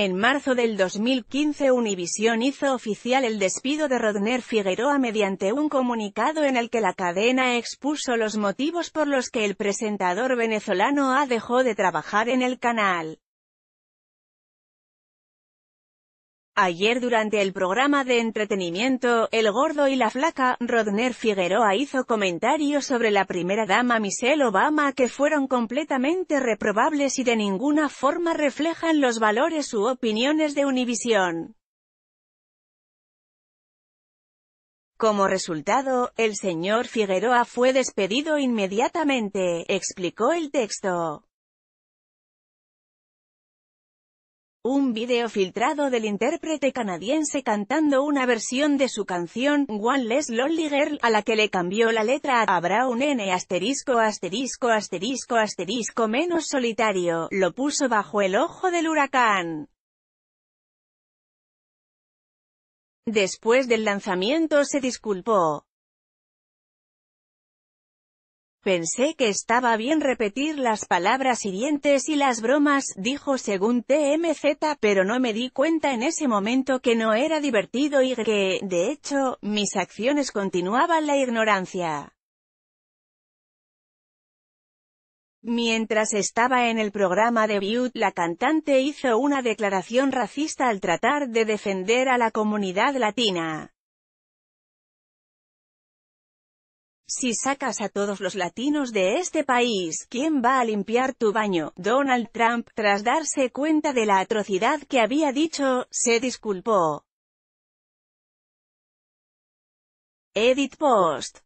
En marzo del 2015 Univision hizo oficial el despido de Rodner Figueroa mediante un comunicado en el que la cadena expuso los motivos por los que el presentador venezolano ha dejó de trabajar en el canal. Ayer durante el programa de entretenimiento, El Gordo y la Flaca, Rodner Figueroa hizo comentarios sobre la primera dama Michelle Obama que fueron completamente reprobables y de ninguna forma reflejan los valores u opiniones de Univisión. Como resultado, el señor Figueroa fue despedido inmediatamente, explicó el texto. Un video filtrado del intérprete canadiense cantando una versión de su canción, One Less Lonely Girl, a la que le cambió la letra a Habrá un N asterisco asterisco asterisco asterisco menos solitario, lo puso bajo el ojo del huracán. Después del lanzamiento se disculpó. Pensé que estaba bien repetir las palabras hirientes y las bromas, dijo según TMZ, pero no me di cuenta en ese momento que no era divertido y que, de hecho, mis acciones continuaban la ignorancia. Mientras estaba en el programa de la cantante hizo una declaración racista al tratar de defender a la comunidad latina. Si sacas a todos los latinos de este país, ¿quién va a limpiar tu baño? Donald Trump, tras darse cuenta de la atrocidad que había dicho, se disculpó. Edit Post